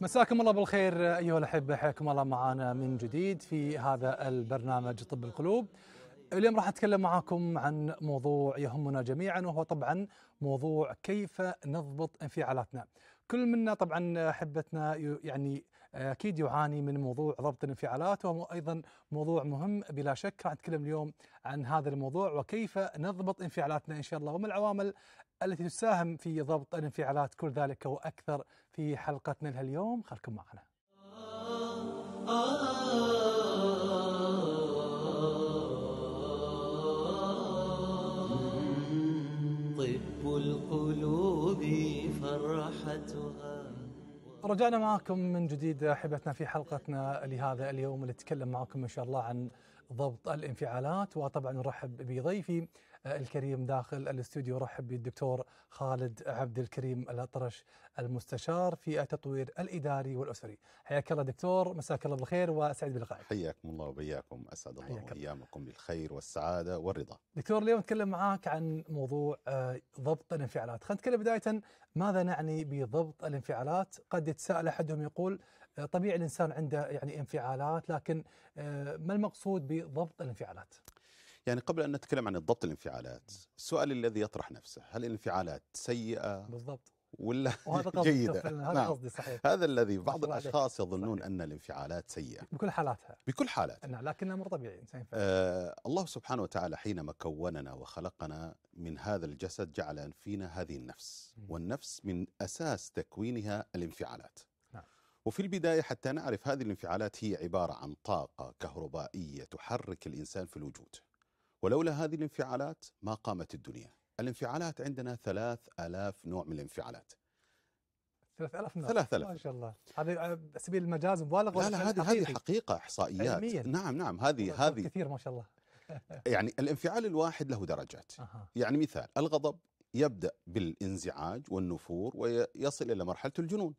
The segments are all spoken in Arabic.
مساكم الله بالخير ايها الاحبه حياكم الله معنا من جديد في هذا البرنامج طب القلوب. اليوم راح اتكلم معاكم عن موضوع يهمنا جميعا وهو طبعا موضوع كيف نضبط انفعالاتنا. كل منا طبعا احبتنا يعني اكيد يعاني من موضوع ضبط الانفعالات وهو ايضا موضوع مهم بلا شك راح نتكلم اليوم عن هذا الموضوع وكيف نضبط انفعالاتنا ان شاء الله وما العوامل التي تساهم في ضبط الانفعالات كل ذلك وأكثر في حلقتنا لهاليوم خلكم معنا طب القلوب فرحتها رجعنا معكم من جديد احبتنا في حلقتنا لهذا اليوم اللي نتكلم معكم ان شاء الله عن ضبط الانفعالات وطبعا نرحب بضيفي آه، الكريم داخل الاستوديو ارحب بالدكتور خالد عبد الكريم الاطرش المستشار في التطوير الاداري والاسري. حياك الله دكتور مساك الله بالخير واسعد بلقائك. حياكم الله وبياكم اسعد الله ايامكم بالخير والسعاده والرضا. دكتور اليوم نتكلم معاك عن موضوع آه، ضبط الانفعالات، خلينا نتكلم بدايه ماذا نعني بضبط الانفعالات؟ قد يتساءل احدهم يقول طبيعي الانسان عنده يعني انفعالات لكن آه، ما المقصود بضبط الانفعالات؟ يعني قبل ان نتكلم عن ضبط الانفعالات، السؤال الذي يطرح نفسه هل الانفعالات سيئه؟ بالضبط ولا وهذا جيدة هذا نعم. قصدي صحيح هذا الذي بعض الاشخاص يظنون صحيح. ان الانفعالات سيئه بكل حالاتها بكل حالاتها نعم لكنها امر طبيعي آه الله سبحانه وتعالى حينما كوننا وخلقنا من هذا الجسد جعل فينا هذه النفس والنفس من اساس تكوينها الانفعالات وفي البداية حتى نعرف هذه الانفعالات هي عبارة عن طاقة كهربائية تحرك الإنسان في الوجود ولولا هذه الانفعالات ما قامت الدنيا الانفعالات عندنا ثلاث ألاف نوع من الانفعالات ثلاث ألاف نوع ثلاث ألاف ما شاء الله هذه سبيل المجاز مبالغة لا لا هذه هذه حقيقة إحصائيات علمية. نعم نعم هذه هذه كثير ما شاء الله يعني الانفعال الواحد له درجات أه. يعني مثال الغضب يبدأ بالانزعاج والنفور ويصل إلى مرحلة الجنون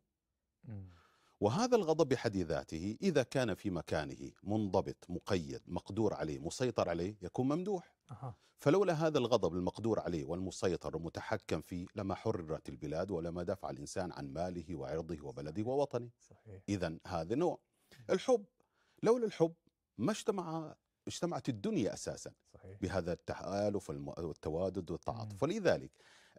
وهذا الغضب بحد ذاته إذا كان في مكانه منضبط مقيد مقدور عليه مسيطر عليه يكون ممدوح أه. فلولا هذا الغضب المقدور عليه والمسيطر المتحكم فيه لما حررت البلاد ولما دفع الإنسان عن ماله وعرضه وبلده ووطنه إذا هذا نوع الحب لولا الحب ما اجتمع اجتمعت الدنيا أساسا صحيح. بهذا التآلف والتوادد والتعاطف ولذلك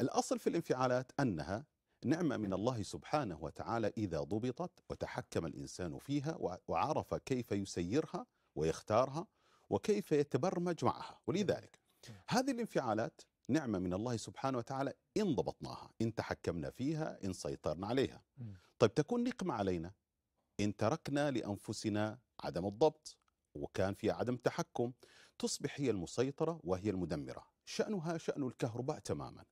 الأصل في الانفعالات أنها نعمة من الله سبحانه وتعالى إذا ضبطت وتحكم الإنسان فيها وعرف كيف يسيرها ويختارها وكيف يتبرمج معها ولذلك هذه الانفعالات نعمة من الله سبحانه وتعالى إن ضبطناها إن تحكمنا فيها إن سيطرنا عليها طيب تكون نقمة علينا إن تركنا لأنفسنا عدم الضبط وكان فيها عدم تحكم تصبح هي المسيطرة وهي المدمرة شأنها شأن الكهرباء تماما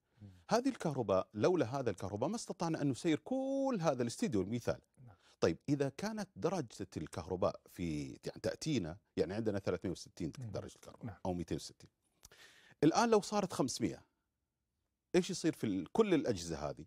هذه الكهرباء لولا هذا الكهرباء ما استطعنا أن نسير كل هذا الاستديو المثال نعم. طيب إذا كانت درجة الكهرباء في يعني تأتينا يعني عندنا 360 درجة الكهرباء نعم. أو 260 الآن لو صارت 500 إيش يصير في كل الأجهزة هذه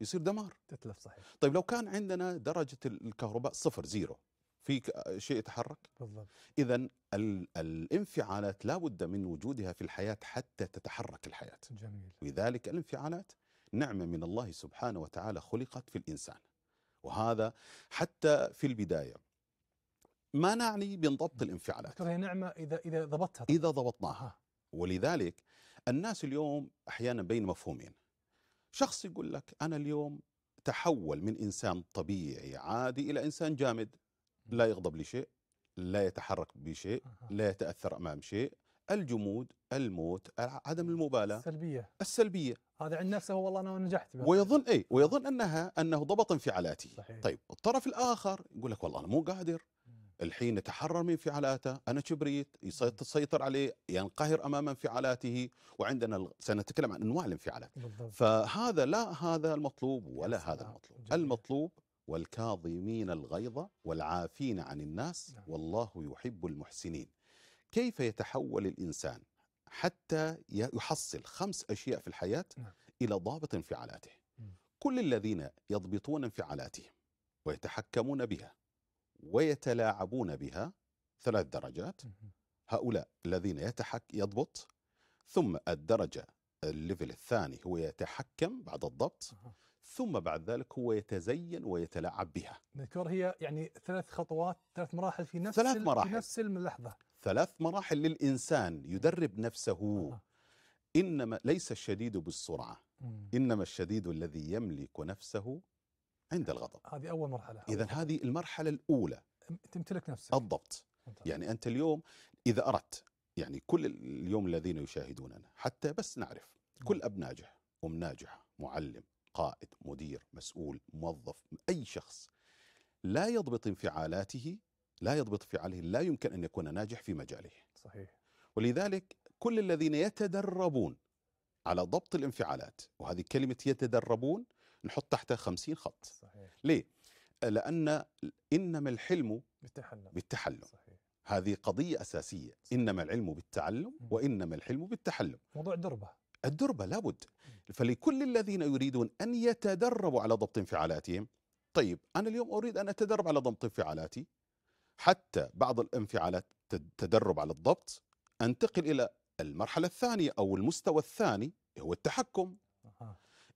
يصير دمار تتلف صحيح طيب لو كان عندنا درجة الكهرباء صفر زيرو في شيء يتحرك بالضبط اذا الانفعالات لا بد من وجودها في الحياه حتى تتحرك الحياه جميل لذلك الانفعالات نعمه من الله سبحانه وتعالى خلقت في الانسان وهذا حتى في البدايه ما نعني بنضبط الانفعالات هي نعمه اذا اذا ضبطتها اذا ضبطناها آه. ولذلك الناس اليوم احيانا بين مفهومين شخص يقول لك انا اليوم تحول من انسان طبيعي عادي الى انسان جامد لا يغضب لشيء لا يتحرك بشيء لا يتأثر أمام شيء الجمود الموت عدم المبالاة السلبية السلبية هذا عند نفسه والله أنا نجحت بها. ويظن أي ويظن أنها أنه ضبط انفعالاته صحيح. طيب الطرف الآخر يقول لك والله أنا مو قادر الحين يتحرر من انفعالاته أنا كبريت تسيطر عليه ينقهر أمام انفعالاته وعندنا سنتكلم عن أنواع الانفعالات بالضبط. فهذا لا هذا المطلوب ولا هذا المطلوب المطلوب والكاظمين الغيظ والعافين عن الناس نعم. والله يحب المحسنين كيف يتحول الإنسان حتى يحصل خمس أشياء في الحياة نعم. إلى ضابط انفعالاته كل الذين يضبطون انفعالاتهم ويتحكمون بها ويتلاعبون بها ثلاث درجات هؤلاء الذين يتحك يضبط ثم الدرجة الليفل الثاني هو يتحكم بعد الضبط ثم بعد ذلك هو يتزين ويتلاعب بها دكتور هي يعني ثلاث خطوات ثلاث مراحل في نفس ثلاث مراحل في نفس اللحظة ثلاث مراحل للإنسان يدرب نفسه إنما ليس الشديد بالسرعة إنما الشديد الذي يملك نفسه عند الغضب هذه أول مرحلة إذا هذه المرحلة الأولى تمتلك نفسك الضبط يعني أنت اليوم إذا أردت يعني كل اليوم الذين يشاهدوننا حتى بس نعرف كل أب ناجح أم ناجحة معلم قائد مدير مسؤول موظف أي شخص لا يضبط انفعالاته لا يضبط انفعاله لا يمكن أن يكون ناجح في مجاله صحيح ولذلك كل الذين يتدربون على ضبط الانفعالات وهذه كلمة يتدربون نحط تحتها خمسين خط صحيح. ليه؟ لأن إنما الحلم بالتحلم, بالتحلم. صحيح. هذه قضية أساسية صحيح. إنما العلم بالتعلم وإنما الحلم بالتحلم موضوع دربة الدربة لابد فلكل الذين يريدون أن يتدربوا على ضبط انفعالاتهم طيب أنا اليوم أريد أن أتدرب على ضبط انفعالاتي حتى بعض الانفعالات تدرب على الضبط أنتقل إلى المرحلة الثانية أو المستوى الثاني هو التحكم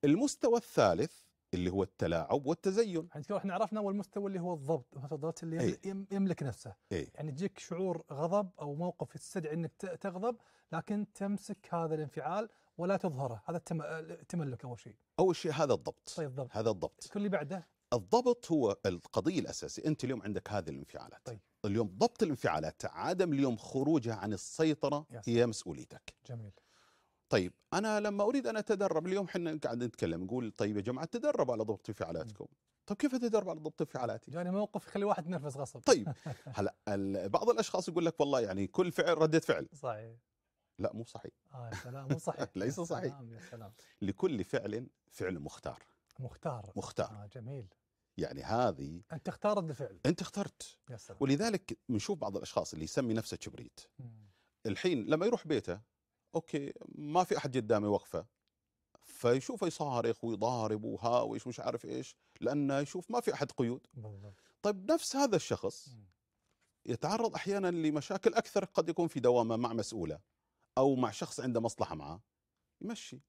المستوى الثالث اللي هو التلاعب والتزين يعني احنا عرفنا اول مستوى اللي هو الضبط الضبط اللي أي. يملك نفسه أي. يعني تجيك شعور غضب او موقف يستدعي انك تغضب لكن تمسك هذا الانفعال ولا تظهره هذا التملك اول شيء اول شيء هذا الضبط طيب الضبط هذا الضبط كل اللي بعده الضبط هو القضيه الاساسيه انت اليوم عندك هذه الانفعالات طيب اليوم ضبط الانفعالات عدم اليوم خروجها عن السيطره هي مسؤوليتك جميل طيب انا لما اريد ان اتدرب اليوم احنا قاعد نتكلم نقول طيب يا جماعه تدربوا على ضبط انفعالاتكم طيب كيف اتدرب على ضبط انفعالاتي؟ يعني موقف يخلي واحد يتنرفز غصب طيب هلا بعض الاشخاص يقول لك والله يعني كل فعل رده فعل صحيح لا مو صحيح اه يا سلام مو صحيح ليس صحيح يا سلام لكل فعل فعل مختار مختار مختار آه جميل يعني هذه انت اختارت الفعل انت اخترت يا سلام ولذلك بنشوف بعض الاشخاص اللي يسمي نفسه كبريت الحين لما يروح بيته اوكي ما في احد قدامه وقفه فيشوفه يصارخ ويضارب وهاوش ومش عارف ايش لانه يشوف ما في احد قيود بالضبط طيب نفس هذا الشخص يتعرض احيانا لمشاكل اكثر قد يكون في دوامه مع مسؤوله او مع شخص عنده مصلحه معاه يمشي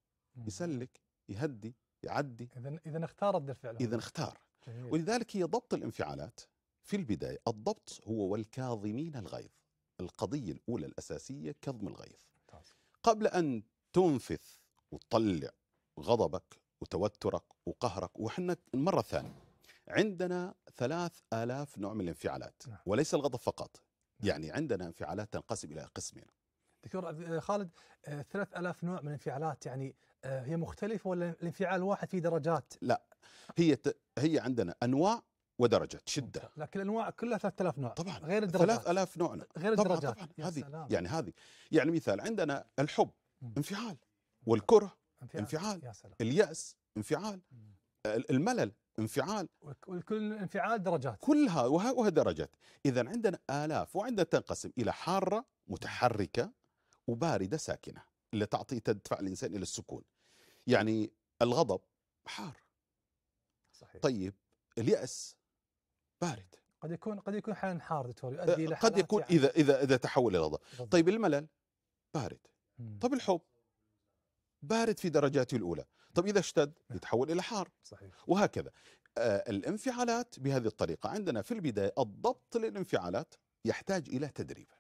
يسلك يهدي يعدي اذا اذا اختار رد الفعل اذا اختار جميل. ولذلك هي ضبط الانفعالات في البدايه الضبط هو والكاظمين الغيظ القضيه الاولى الاساسيه كظم الغيظ قبل ان تنفث وتطلع غضبك وتوترك وقهرك وحنا مره ثانيه عندنا ثلاث آلاف نوع من الانفعالات نعم. وليس الغضب فقط نعم. يعني عندنا انفعالات تنقسم إلى قسمين دكتور آه، خالد 3000 آه، نوع من الانفعالات يعني آه، هي مختلفه ولا الانفعال واحد في درجات؟ لا هي هي عندنا انواع ودرجات شده لكن الانواع كلها 3000 نوع طبعا غير الدرجات 3000 نوع غير طبعًا الدرجات طبعا هذه يعني هذه يعني مثال عندنا الحب انفعال والكره انفعال, انفعال. يا سلام. الياس انفعال الملل انفعال وكل انفعال درجات كلها وها درجات اذا عندنا الاف وعندنا تنقسم الى حاره متحركه وباردة ساكنة اللي تعطي تدفع الإنسان إلى السكون يعني الغضب حار صحيح. طيب اليأس بارد قد يكون قد يكون حالا حار دكتور يؤدي الى قد يكون يعني. اذا اذا اذا تحول الى غضب طيب الملل بارد مم. طب الحب بارد في درجاته الاولى طيب اذا اشتد نعم. يتحول الى حار صحيح وهكذا آه الانفعالات بهذه الطريقه عندنا في البدايه الضبط للانفعالات يحتاج الى تدريب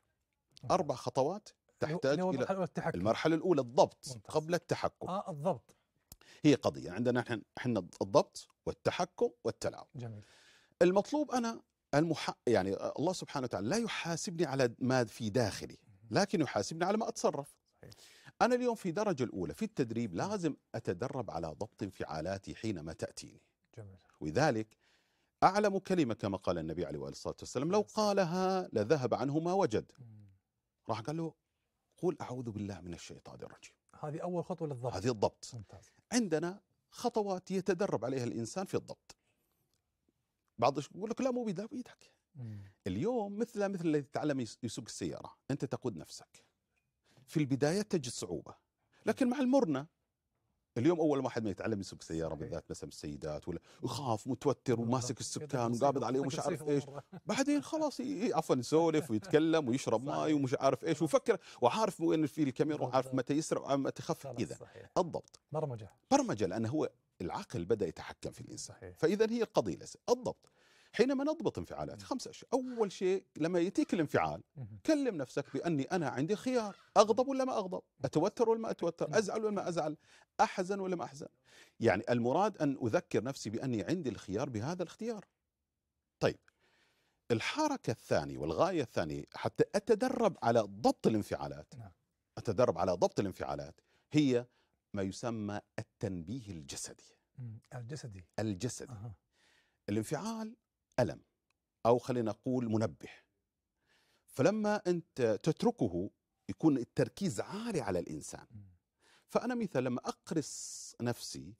اربع خطوات تحتاج إلى التحكم. المرحلة الأولى الضبط ممتاز. قبل التحكم آه الضبط هي قضية عندنا احنا احنا الضبط والتحكم والتلاعب جميل المطلوب أنا المح... يعني الله سبحانه وتعالى لا يحاسبني على ما في داخلي لكن يحاسبني على ما أتصرف صحيح. أنا اليوم في درجة الأولى في التدريب لازم أتدرب على ضبط انفعالاتي حينما تأتيني جميل. ولذلك أعلم كلمة كما قال النبي عليه الصلاة والسلام لو قالها لذهب عنه ما وجد راح قال له قل أعوذ بالله من الشيطان الرجيم هذه أول خطوة للضبط هذه الضبط ممتاز. عندنا خطوات يتدرب عليها الإنسان في الضبط بعض يقول لك لا مو بيدك بيدك اليوم مثل مثل الذي تعلم يسوق السيارة أنت تقود نفسك في البداية تجد صعوبة لكن مع المرنة اليوم اول واحد ما يتعلم يسوق سياره بالذات مثلا السيدات ولا يخاف متوتر وماسك السكان وقابض عليه ومش عارف ايش بعدين خلاص عفوا يسولف ويتكلم ويشرب ماي ومش عارف ايش وفكر وعارف وين في الكاميرا وعارف متى يسرع ومتى يخفف اذا الضبط برمجه برمجه لان هو العقل بدا يتحكم في الانسان فاذا هي القضيه الضبط حينما نضبط انفعالاتي خمس اشياء اول شيء لما ياتيك الانفعال كلم نفسك باني انا عندي خيار اغضب ولا ما اغضب اتوتر ولا ما اتوتر ازعل ولا ما ازعل احزن ولا ما احزن يعني المراد ان اذكر نفسي باني عندي الخيار بهذا الاختيار طيب الحركة الثانية والغاية الثانية حتى أتدرب على ضبط الانفعالات نعم. أتدرب على ضبط الانفعالات هي ما يسمى التنبيه الجسدي الجسدي الجسدي أه. الانفعال ألم أو خلينا نقول منبه فلما أنت تتركه يكون التركيز عالي على الإنسان فأنا مثلا لما أقرص نفسي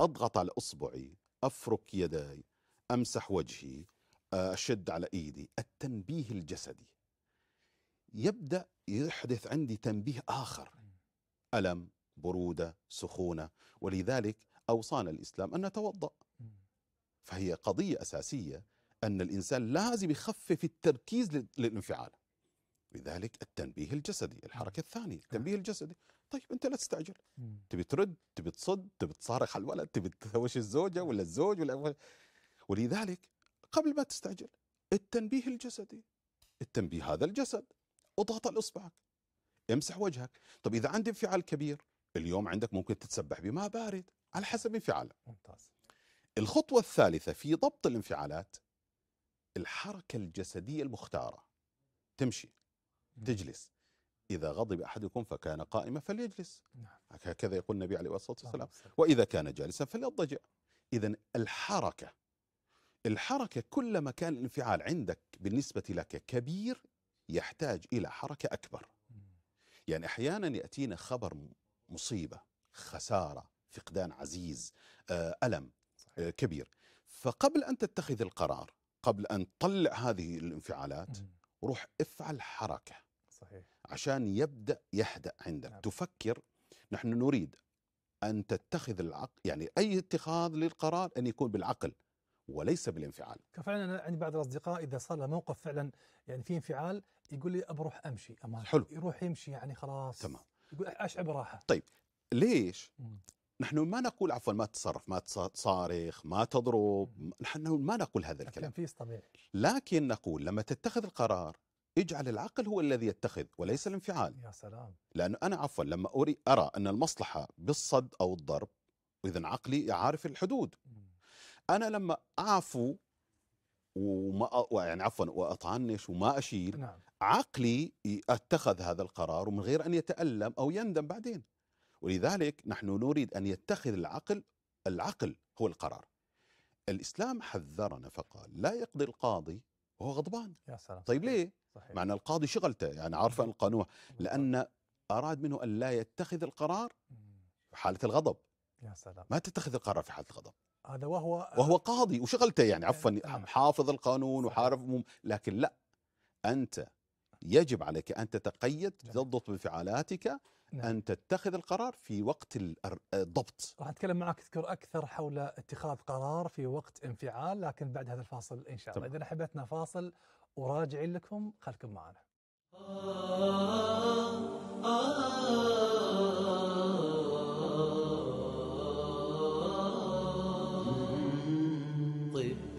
أضغط على أصبعي أفرك يداي أمسح وجهي آه، أشد على إيدي التنبيه الجسدي يبدأ يحدث عندي تنبيه آخر ألم برودة سخونة ولذلك أوصانا الإسلام أن نتوضأ فهي قضية أساسية أن الإنسان لازم يخفف التركيز للانفعال لذلك التنبيه الجسدي الحركة الثانية التنبيه الجسدي طيب أنت لا تستعجل تبي ترد تبي تصد تبي تصارخ على الولد تبي تهوش الزوجة ولا الزوج ولا ولذلك قبل ما تستعجل التنبيه الجسدي التنبيه هذا الجسد اضغط على اصبعك امسح وجهك طب اذا عندي انفعال كبير اليوم عندك ممكن تتسبح بماء بارد على حسب انفعالك ممتاز الخطوة الثالثة في ضبط الانفعالات الحركة الجسدية المختارة تمشي تجلس إذا غضب أحدكم فكان قائما فليجلس نعم. هكذا يقول النبي عليه الصلاة والسلام وإذا كان جالسا فليضجع إذا الحركة الحركة كلما كان الانفعال عندك بالنسبة لك كبير يحتاج إلى حركة أكبر يعني أحيانا يأتينا خبر مصيبة خسارة فقدان عزيز آه، ألم آه، كبير فقبل أن تتخذ القرار قبل ان تطلع هذه الانفعالات روح افعل حركه صحيح عشان يبدا يهدا عندك نعم. تفكر نحن نريد ان تتخذ العقل يعني اي اتخاذ للقرار ان يكون بالعقل وليس بالانفعال فعلا انا عندي بعض الاصدقاء اذا صار له موقف فعلا يعني في انفعال يقول لي ابروح امشي امام حلو يروح يمشي يعني خلاص تمام يقول اشعر براحه طيب ليش؟ مم. نحن ما نقول عفوا ما تتصرف ما تصارخ ما تضرب نحن ما نقول هذا الكلام تنفيذ طبيعي لكن نقول لما تتخذ القرار اجعل العقل هو الذي يتخذ وليس الانفعال يا سلام لانه انا عفوا لما أري ارى ان المصلحه بالصد او الضرب اذا عقلي عارف الحدود انا لما اعفو وما يعني عفوا واطعنش وما اشيل نعم. عقلي اتخذ هذا القرار ومن غير ان يتالم او يندم بعدين ولذلك نحن نريد أن يتخذ العقل العقل هو القرار الإسلام حذرنا فقال لا يقضي القاضي وهو غضبان يا سلام طيب ليه؟ صحيح. معنى القاضي شغلته يعني عارف القانون لأن أراد منه أن لا يتخذ القرار في حالة الغضب يا سلام ما تتخذ القرار في حالة الغضب هذا وهو وهو قاضي وشغلته يعني آه، عفوا آه. حافظ القانون وحارف لكن لا أنت يجب عليك أن تتقيد تضبط بانفعالاتك نعم. أن تتخذ القرار في وقت الضبط راح أتكلم معك أذكر أكثر حول اتخاذ قرار في وقت انفعال لكن بعد هذا الفاصل إن شاء الله إذا حبيتنا فاصل وراجعين لكم خلكم معنا طيب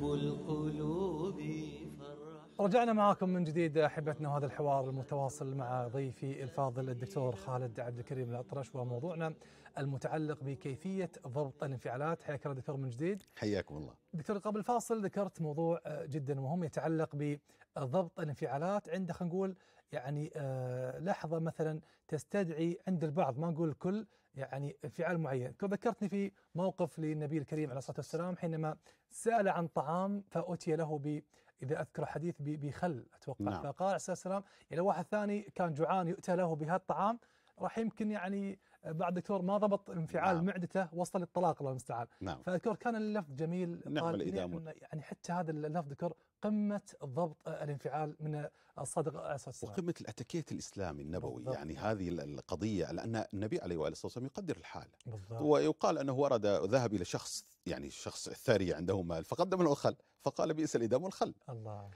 رجعنا معاكم من جديد احبتنا وهذا الحوار المتواصل مع ضيفي الفاضل الدكتور خالد عبد الكريم الاطرش وموضوعنا المتعلق بكيفيه ضبط الانفعالات حياك الله دكتور من جديد حياكم الله دكتور قبل الفاصل ذكرت موضوع جدا مهم يتعلق بضبط الانفعالات عند خلينا نقول يعني آه، لحظه مثلا تستدعي عند البعض ما نقول الكل يعني انفعال معين ذكرتني في موقف للنبي الكريم عليه الصلاه والسلام حينما سال عن طعام فاتي له ب اذا اذكر حديث بخل اتوقع نعم. فقال عليه الصلاه والسلام يعني واحد ثاني كان جوعان يؤتى له بهالطعام راح يمكن يعني آه، بعد دكتور ما ضبط انفعال نعم. معدته وصل للطلاق الله المستعان نعم. فاذكر كان اللفظ جميل نعم قال يعني حتى هذا اللفظ دكتور قمه ضبط الانفعال من الصادق عليه والسلام وقمه الاتيكيت الاسلامي النبوي بالضبط. يعني هذه القضيه لان النبي عليه واله الصلاه والسلام يقدر الحال بالضبط. ويقال انه ورد ذهب الى شخص يعني شخص ثري عنده مال فقدم له الخل فقال بئس الادام والخل الله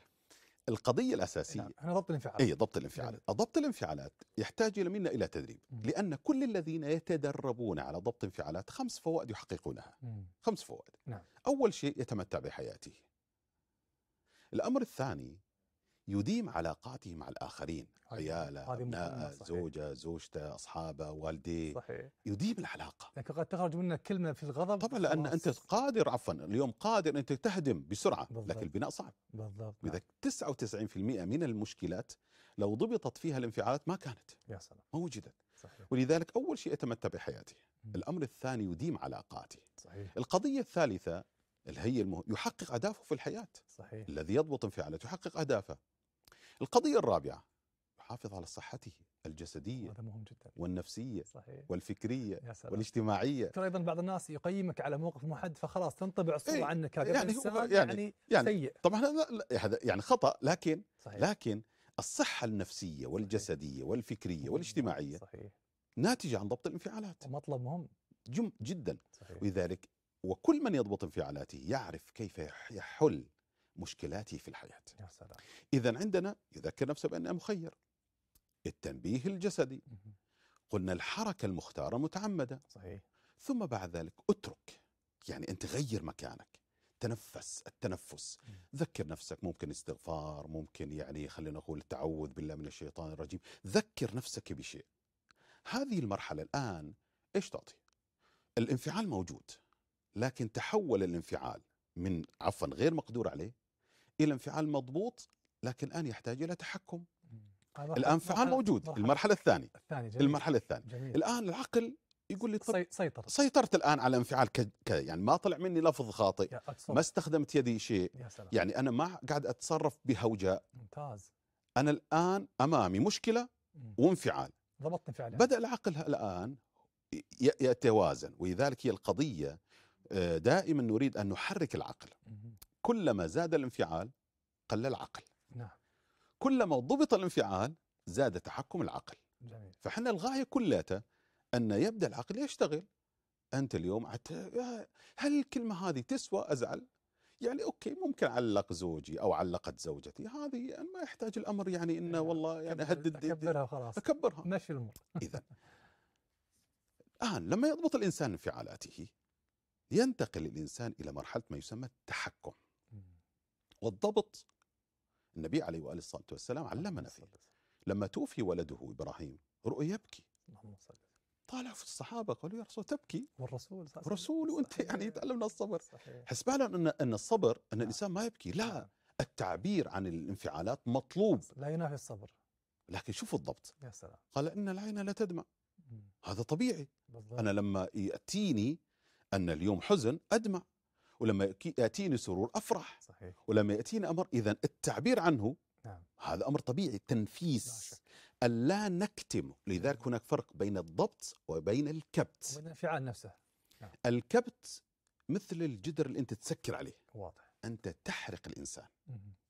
القضية الأساسية نعم. أنا ضبط الانفعالات أي ضبط الانفعالات نعم. ضبط الانفعالات يحتاج إلى منا إلى تدريب مم. لأن كل الذين يتدربون على ضبط انفعالات خمس فوائد يحققونها مم. خمس فوائد نعم. أول شيء يتمتع بحياته الأمر الثاني يديم علاقاته مع الآخرين أيوة، عياله أبناءه زوجه زوجته أصحابه والديه صحيح. يديم العلاقة لكن يعني قد تخرج منك كلمة في الغضب طبعا لأن خلاص. أنت قادر عفوا اليوم قادر أن تهدم بسرعة بالضبط. لكن البناء صعب بالضبط إذا 99% نعم. من المشكلات لو ضبطت فيها الانفعالات ما كانت يا سلام ما وجدت صحيح. ولذلك أول شيء أتمتع بحياتي الأمر الثاني يديم علاقاتي صحيح. القضية الثالثة الهي المه... يحقق أهدافه في الحياة صحيح. الذي يضبط انفعالاته يحقق أهدافه القضية الرابعة يحافظ على صحته الجسدية هذا مهم جدا والنفسية صحيح. والفكرية يا سلام. والاجتماعية ترى أيضا بعض الناس يقيمك على موقف محدد فخلاص تنطبع الصورة ايه عنك يعني, يعني, يعني, يعني سيء طبعا هذا يعني خطأ لكن صحيح. لكن الصحة النفسية والجسدية والفكرية والاجتماعية صحيح. ناتجة عن ضبط الانفعالات مطلب مهم جم جدا صحيح. ولذلك وكل من يضبط انفعالاته يعرف كيف يحل مشكلاته في الحياة إذا عندنا يذكر نفسه بأنه مخير التنبيه الجسدي قلنا الحركة المختارة متعمدة صحيح. ثم بعد ذلك اترك يعني أنت غير مكانك تنفس التنفس ذكر نفسك ممكن استغفار ممكن يعني خلينا نقول التعوذ بالله من الشيطان الرجيم ذكر نفسك بشيء هذه المرحلة الآن إيش تعطي الانفعال موجود لكن تحول الانفعال من عفوا غير مقدور عليه الى انفعال مضبوط لكن الان يحتاج الى تحكم الان فعال موجود مرحلة المرحله الثانيه الثاني جميل المرحله الثانيه جميل الان العقل يقول لي طب سيطرت سيطرت الان على انفعال يعني ما طلع مني لفظ خاطئ ما استخدمت يدي شيء يعني انا ما قاعد اتصرف بهوجاء ممتاز انا الان امامي مشكله وانفعال ضبطت انفعال بدا العقل الان يتوازن ولذلك هي القضيه آه، دائما نريد أن نحرك العقل كلما زاد الانفعال قل العقل نعم. كلما ضبط الانفعال زاد تحكم العقل جميل. فحنا الغاية كلها أن يبدأ العقل يشتغل أنت اليوم عت... هل الكلمة هذه تسوى أزعل يعني اوكي ممكن علق زوجي او علقت زوجتي هذه يعني ما يحتاج الامر يعني انه نعم. والله يعني اهدد اكبرها خلاص اكبرها ماشي الامور اذا الان لما يضبط الانسان انفعالاته ينتقل الإنسان إلى مرحلة ما يسمى التحكم والضبط النبي عليه وآله الصلاة والسلام علمنا فيه لما توفي ولده إبراهيم رؤي يبكي طالع في الصحابة قالوا يا رسول تبكي والرسول صحيح رسول وانت يعني تعلمنا الصبر حسبانا أن, أن الصبر أن نعم. الإنسان ما يبكي لا نعم. التعبير عن الانفعالات مطلوب لا ينافي الصبر لكن شوفوا الضبط يا سلام قال إن العين لا تدمع هذا طبيعي بالضبط. أنا لما يأتيني أن اليوم حزن أدمع ولما يأتيني سرور أفرح صحيح. ولما يأتيني أمر إذا التعبير عنه نعم. هذا أمر طبيعي تنفيس ألا نكتم لذلك نعم. هناك فرق بين الضبط وبين الكبت وبين الانفعال نفسه نعم. الكبت مثل الجدر اللي أنت تسكر عليه واضح أنت تحرق الإنسان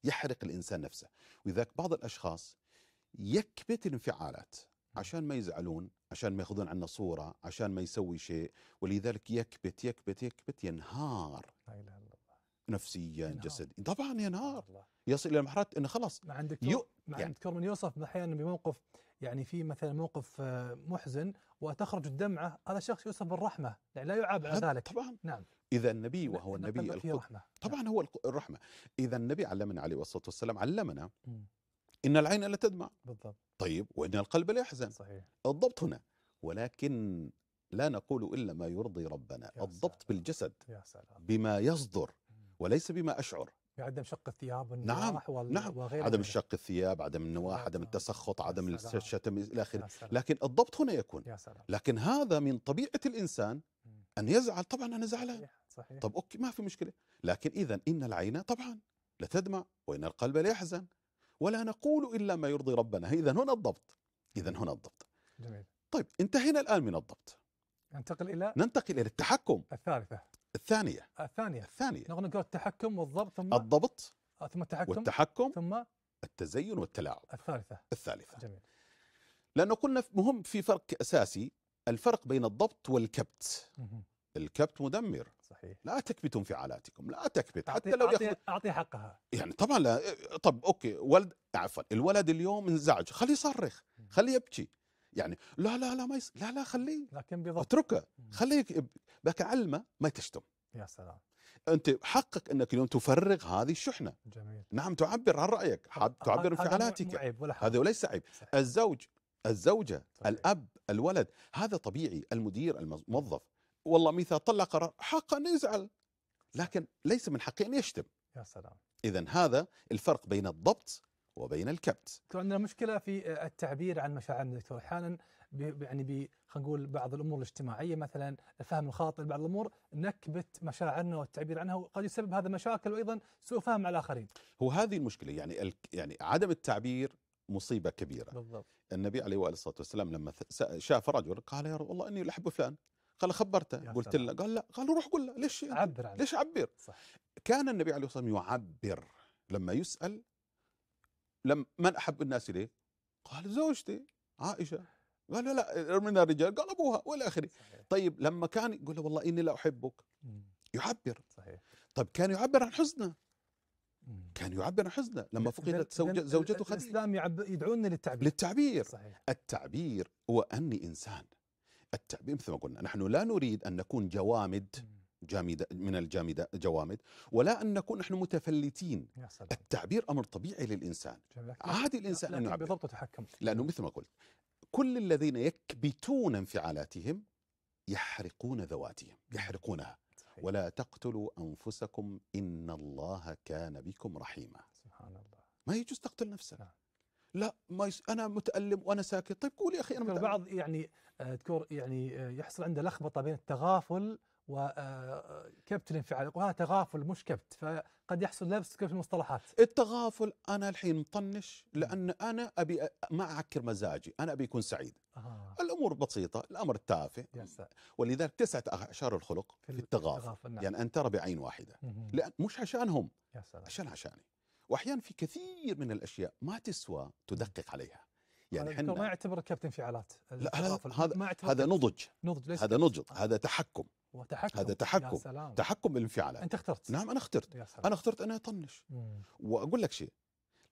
يحرق الإنسان نفسه وذاك بعض الأشخاص يكبت الانفعالات عشان ما يزعلون عشان ما ياخذون عنا صوره عشان ما يسوي شيء ولذلك يكبت يكبت يكبت ينهار لا اله الا الله نفسيا جسديا طبعا ينهار الله. يصل الى مرحله انه خلاص مع عندك يو... مع يعني دكتور من يوصف احيانا بموقف يعني في مثلا موقف آه، محزن وتخرج الدمعه هذا الشخص يوصف بالرحمه يعني لا يعاب على ذلك طبعا نعم اذا النبي وهو النبي رحمة. طبعا نعم. هو الرحمه اذا النبي علمنا عليه الصلاه والسلام علمنا م. إن العين لا تدمع بالضبط طيب وإن القلب لا يحزن صحيح الضبط هنا ولكن لا نقول إلا ما يرضي ربنا الضبط سلام. بالجسد يا سلام. بما يصدر وليس بما أشعر بعدم شق الثياب نعم، والنواح نعم وال... نعم وغيره عدم شق الثياب عدم النواح عدم التسخط عدم الشتم الى اخره لكن الضبط هنا يكون يا سلام. لكن هذا من طبيعه الانسان ان يزعل طبعا انا زعلان صحيح طب اوكي ما في مشكله لكن اذا ان العين طبعا لتدمع وان القلب ليحزن ولا نقول إلا ما يرضي ربنا إذا هنا الضبط إذا هنا الضبط جميل طيب انتهينا الآن من الضبط ننتقل إلى ننتقل إلى التحكم الثالثة الثانية الثانية الثانية نقول التحكم والضبط ثم الضبط آه، ثم التحكم والتحكم ثم التزين والتلاعب الثالثة الثالثة جميل لأنه قلنا مهم في فرق أساسي الفرق بين الضبط والكبت الكبت مدمر صحيح لا تكبتوا انفعالاتكم لا تكبت حتى لو ياخذ اعطي حقها يعني طبعا لا طب اوكي ولد عفوا الولد اليوم انزعج خليه يصرخ خليه يبكي يعني لا لا لا ما يس... لا لا خليه لكن بضبط اتركه خليه بك علمه ما تشتم يا سلام انت حقك انك اليوم تفرغ هذه الشحنه جميل نعم تعبر عن رايك تعبر انفعالاتك هذا ليس عيب الزوج الزوجه صحيح. الاب الولد هذا طبيعي المدير الموظف والله ميثا طلع قرار حقا يزعل لكن ليس من حقه ان يشتم يا سلام اذا هذا الفرق بين الضبط وبين الكبت عندنا مشكله في آه، التعبير عن مشاعرنا دكتور احيانا يعني ب خلينا نقول بعض الامور الاجتماعيه مثلا الفهم الخاطئ لبعض الامور نكبت مشاعرنا والتعبير عنها وقد يسبب هذا مشاكل وايضا سوء فهم على الاخرين. هو هذه المشكله يعني يعني عدم التعبير مصيبه كبيره. بالضبط. النبي عليه واله الصلاه والسلام لما شاف رجل قال يا رب والله اني احب فلان قال خبرته قلت له قال لا قال روح قل له ليش عبر عنه. ليش عبر صح. كان النبي عليه الصلاه والسلام يعبر لما يسال لم من احب الناس اليه قال زوجتي عائشه قال لا من الرجال قال ابوها والى اخره طيب لما كان يقول له والله اني لا احبك يعبر صحيح طيب كان يعبر عن حزنه كان يعبر عن حزنه لما فقدت زوجته خديجه الاسلام يدعونا للتعبير للتعبير صحيح. التعبير هو اني انسان التعبير مثل ما قلنا نحن لا نريد أن نكون جوامد جامدة من الجامدة جوامد ولا أن نكون نحن متفلتين التعبير أمر طبيعي للإنسان عادي الإنسان أن يعبر بضبط تحكم لأنه مثل ما قلت كل الذين يكبتون انفعالاتهم يحرقون ذواتهم يحرقونها صحيح. ولا تقتلوا أنفسكم إن الله كان بكم رحيما سبحان الله ما يجوز تقتل نفسك نعم. لا ما يس... انا متالم وانا ساكت طيب قول يا اخي انا متألم. البعض يعني دكتور آه، يعني آه، يحصل عنده لخبطه بين التغافل وكبت آه، الانفعال وهذا تغافل مش كبت فقد يحصل لبس كبت المصطلحات التغافل انا الحين مطنش لان انا ابي ما اعكر مزاجي انا ابي اكون سعيد آه. الامور بسيطه الامر تافه ولذلك تسعه اعشار الخلق في التغافل, التغافل نعم. يعني ان ترى بعين واحده لان مش عشانهم عشان عشاني واحيانا في كثير من الاشياء ما تسوى تدقق عليها يعني احنا ما يعتبر كابتن فعالات لا, لا هذا ما هذا نضج نضج ليس هذا نضج آه. هذا تحكم وتحكم هذا تحكم سلام. تحكم بالانفعالات انت اخترت نعم انا اخترت انا اخترت انا اطنش واقول لك شيء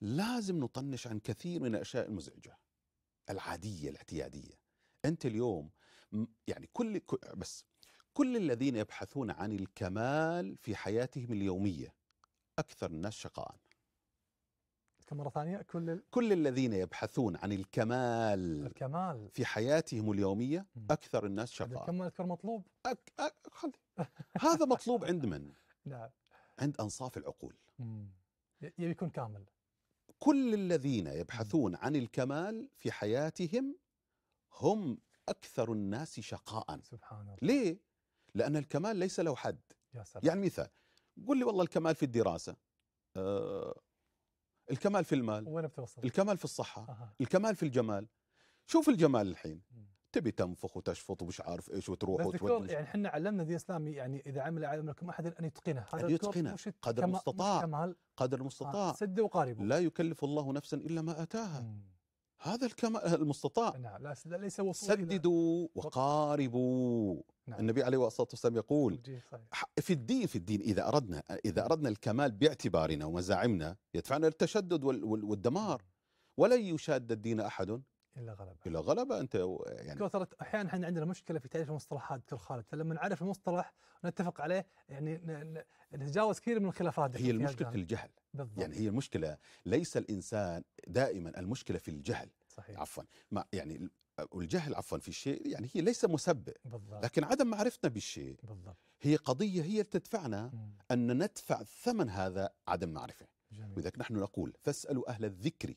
لازم نطنش عن كثير من الاشياء المزعجه العاديه الاعتياديه انت اليوم يعني كل بس كل الذين يبحثون عن الكمال في حياتهم اليوميه اكثر الناس شقاء مرة ثانية كل ال... كل الذين يبحثون عن الكمال الكمال في حياتهم اليومية أكثر الناس شقاء الكمال أكثر مطلوب أك... أك... خلي. هذا مطلوب عند من؟ نعم عند أنصاف العقول يبي يكون كامل كل الذين يبحثون عن الكمال في حياتهم هم أكثر الناس شقاء سبحان الله ليه؟ لأن الكمال ليس له حد يا سلام. يعني مثال قل لي والله الكمال في الدراسة أه الكمال في المال وين بتوصل الكمال في الصحه أه. الكمال في الجمال شوف الجمال الحين تبي تنفخ وتشفط ومش عارف ايش وتروح بس دكتور يعني احنا علمنا دين الاسلامي يعني اذا عمل علم لكم احد ان يتقنه هذا يتقنه قدر المستطاع قدر المستطاع آه سد وقاربه لا يكلف الله نفسا الا ما اتاها مم. هذا الكمال آه، المستطاع نعم لا ليس وصول سددوا وقاربوا نعم. النبي عليه الصلاة والسلام يقول في الدين في الدين إذا أردنا إذا أردنا الكمال باعتبارنا ومزاعمنا يدفعنا للتشدد والدمار نعم. ولن يشاد الدين أحد الى غلبه الى غلبه انت يعني كثره احيانا احنا عندنا مشكله في تعريف المصطلحات دكتور خالد فلما نعرف المصطلح ونتفق عليه يعني نتجاوز كثير من الخلافات هي المشكله في الجهل بالضبط يعني هي المشكله ليس الانسان دائما المشكله في الجهل صحيح عفوا ما يعني والجهل عفوا في الشيء يعني هي ليس مسبب بالضبط. لكن عدم معرفتنا بالشيء بالضبط. هي قضيه هي تدفعنا مم. ان ندفع ثمن هذا عدم معرفه جميل. ولذلك نحن نقول فاسالوا اهل الذكر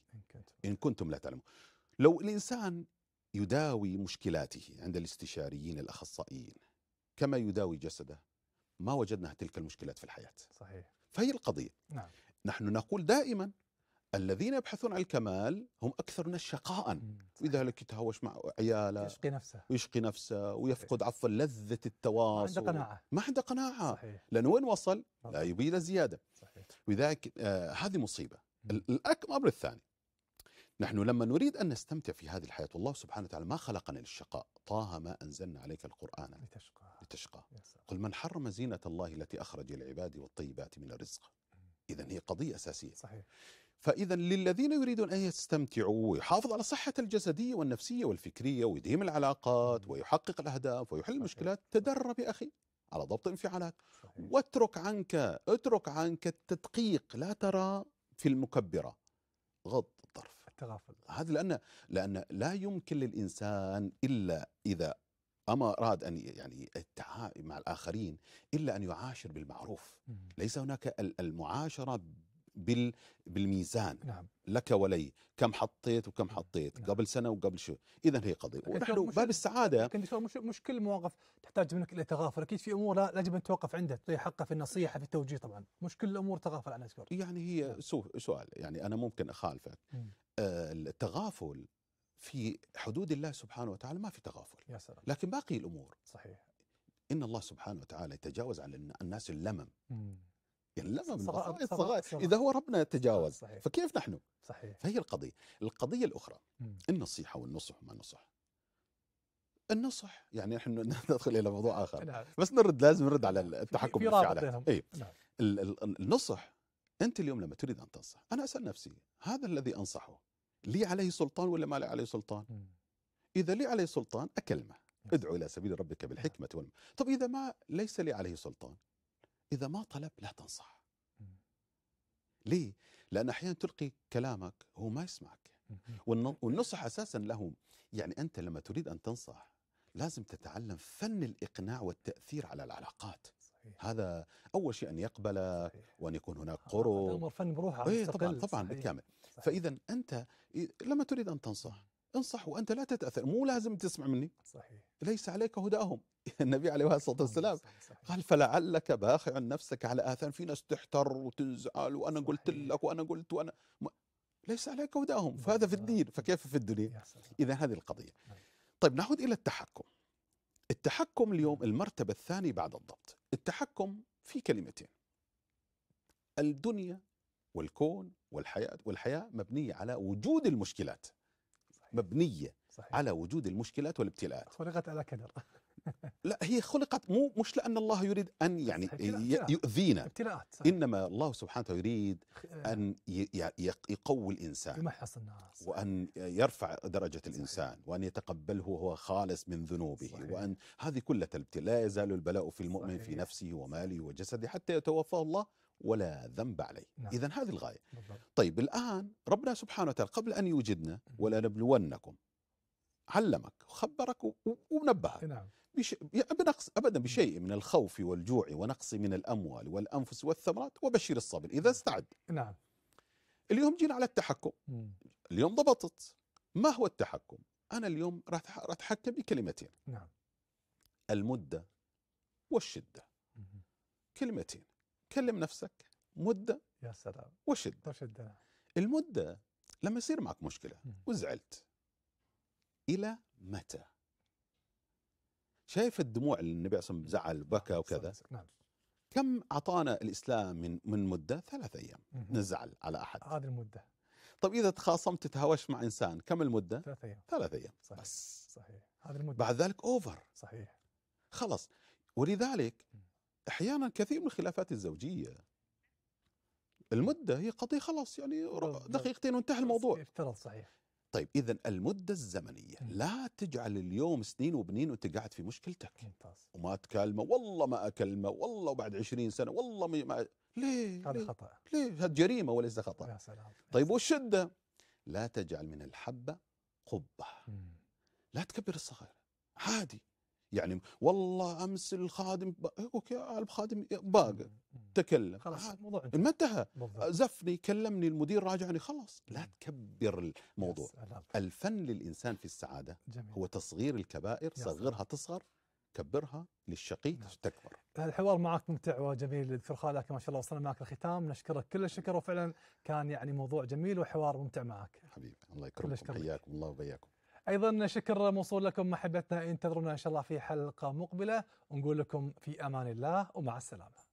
ان كنتم لا تعلمون لو الإنسان يداوي مشكلاته عند الاستشاريين الأخصائيين كما يداوي جسده ما وجدنا تلك المشكلات في الحياة صحيح فهي القضية نعم. نحن نقول دائما الذين يبحثون عن الكمال هم أكثر الناس شقاء لك يتهاوش مع عياله يشقي نفسه يشقي نفسه ويفقد عفوا لذة التواصل ما عنده قناعة ما عنده قناعة صحيح. لأنه وين وصل؟ لا نعم. يبي له زيادة صحيح. وذلك آه هذه مصيبة الأمر الثاني نحن لما نريد أن نستمتع في هذه الحياة الله سبحانه وتعالى ما خلقنا للشقاء طه ما أنزلنا عليك القرآن لتشقى, لتشقى. قل من حرم زينة الله التي أخرج العباد والطيبات من الرزق إذا هي قضية أساسية صحيح فإذا للذين يريدون أن يستمتعوا ويحافظ على صحة الجسدية والنفسية والفكرية ويديم العلاقات ويحقق الأهداف ويحل صحيح. المشكلات تدرب يا أخي على ضبط الانفعالات واترك عنك اترك عنك التدقيق لا ترى في المكبرة غض التغافل هذا لأن لأن لا يمكن للإنسان إلا إذا أما أراد أن يعني التعامل مع الآخرين إلا أن يعاشر بالمعروف ليس هناك المعاشرة بال بالميزان نعم. لك ولي كم حطيت وكم نعم. حطيت نعم. قبل سنه وقبل شو اذا هي قضيه ونحن مش... باب السعاده لكن دكتور مش... مش كل مواقف تحتاج منك الى تغافل اكيد في امور لا يجب ان توقف عندها تعطي حقه في النصيحه في التوجيه طبعا مش كل الامور تغافل عنها دكتور يعني هي نعم. سو... سؤال يعني انا ممكن اخالفك آه التغافل في حدود الله سبحانه وتعالى ما في تغافل يا سلام. لكن باقي الامور صحيح ان الله سبحانه وتعالى يتجاوز عن الناس اللمم مم. يعني لما من صغائر إذا هو ربنا يتجاوز صحيح. فكيف نحن؟ صحيح فهي القضية القضية الأخرى مم. النصيحة والنصح وما النصح النصح يعني نحن ندخل إلى موضوع آخر نعم. بس نرد لازم نرد على التحكم في الفعلات أي نعم. النصح أنت اليوم لما تريد أن تنصح أنا أسأل نفسي هذا الذي أنصحه لي عليه سلطان ولا ما لي عليه سلطان؟ مم. إذا لي عليه سلطان أكلمه نعم. ادعو إلى سبيل ربك بالحكمة نعم. والم... طب إذا ما ليس لي عليه سلطان إذا ما طلب لا تنصح ليه؟ لأن أحيانا تلقي كلامك هو ما يسمعك والنصح أساسا له يعني أنت لما تريد أن تنصح لازم تتعلم فن الإقناع والتأثير على العلاقات هذا أول شيء أن يقبلك وأن يكون هناك آه، قرب امر فن بروحه إيه طبعا طبعا صحيح. بالكامل فإذا أنت لما تريد أن تنصح انصح وانت لا تتاثر مو لازم تسمع مني صحيح ليس عليك هداهم النبي عليه الصلاه والسلام قال فلعلك باخع نفسك على اثار في ناس تحتر وتزعل وانا قلت لك وانا قلت وانا ليس عليك هداهم فهذا في الدين فكيف في الدنيا اذا هذه القضيه نعم. طيب نعود الى التحكم التحكم اليوم نعم. المرتبه الثانيه بعد الضبط التحكم في كلمتين الدنيا والكون والحياه والحياه مبنيه على وجود المشكلات مبنيه صحيح. على وجود المشكلات والابتلاءات خلقت على كدر لا هي خلقت مو مش لان الله يريد ان يعني ابتلاء يؤذينا ابتلاءات صحيح. انما الله سبحانه وتعالى يريد آه. ان يقوي الانسان يمحص الناس وان يرفع درجه صحيح. الانسان وان يتقبله وهو خالص من ذنوبه صحيح. وان هذه كلها لا يزال البلاء في المؤمن صحيح. في نفسه وماله وجسده حتى يتوفاه الله ولا ذنب عليه نعم. إذا هذه الغاية بالضبط. طيب الآن ربنا سبحانه وتعالى قبل أن يوجدنا ولا نبلونكم علمك وخبرك ونبهك نعم. بشيء بنقص ابدا بشيء من الخوف والجوع ونقص من الاموال والانفس والثمرات وبشر الصبر اذا نعم. استعد نعم اليوم جينا على التحكم اليوم ضبطت ما هو التحكم انا اليوم راح اتحكم بكلمتين نعم المده والشده كلمتين كلم نفسك مده يا سلام وشده وشده نعم. المده لما يصير معك مشكله وزعلت الى متى؟ شايف الدموع اللي النبي صلى الله عليه وسلم زعل بكى وكذا نعم كم اعطانا الاسلام من من مده؟ ثلاث ايام نزعل على احد هذه المده طب اذا تخاصمت تتهاوش مع انسان كم المده؟ ثلاث ايام ثلاث ايام صحيح. بس صحيح هذه المده بعد ذلك اوفر صحيح خلاص ولذلك احيانا كثير من الخلافات الزوجيه المده هي قضيه خلاص يعني طيب، دقيقتين وانتهى الموضوع افترض صحيح طيب اذا المده الزمنيه لا تجعل اليوم سنين وبنين وانت قاعد في مشكلتك ممتاز. وما تكلمه والله ما اكلمه والله وبعد 20 سنه والله ما ليه هذا خطا ليه هذا جريمه وليس خطا يا سلام طيب والشده لا تجعل من الحبه قبه لا تكبر الصغير عادي يعني والله امس الخادم اوكي الخادم باقي تكلم خلاص الموضوع انتهى ما انتهى زفني كلمني المدير راجعني خلاص لا تكبر الموضوع الفن للانسان في السعاده جميل. هو تصغير الكبائر صغرها تصغر كبرها للشقي نعم. تكبر الحوار معك ممتع وجميل دكتور خالد لكن ما شاء الله وصلنا معك الختام نشكرك كل الشكر وفعلا كان يعني موضوع جميل وحوار ممتع معك حبيبي الله يكرمك حياكم الله وبياكم ايضا شكر موصول لكم محبتنا انتظرونا ان شاء الله في حلقه مقبله ونقول لكم في امان الله ومع السلامه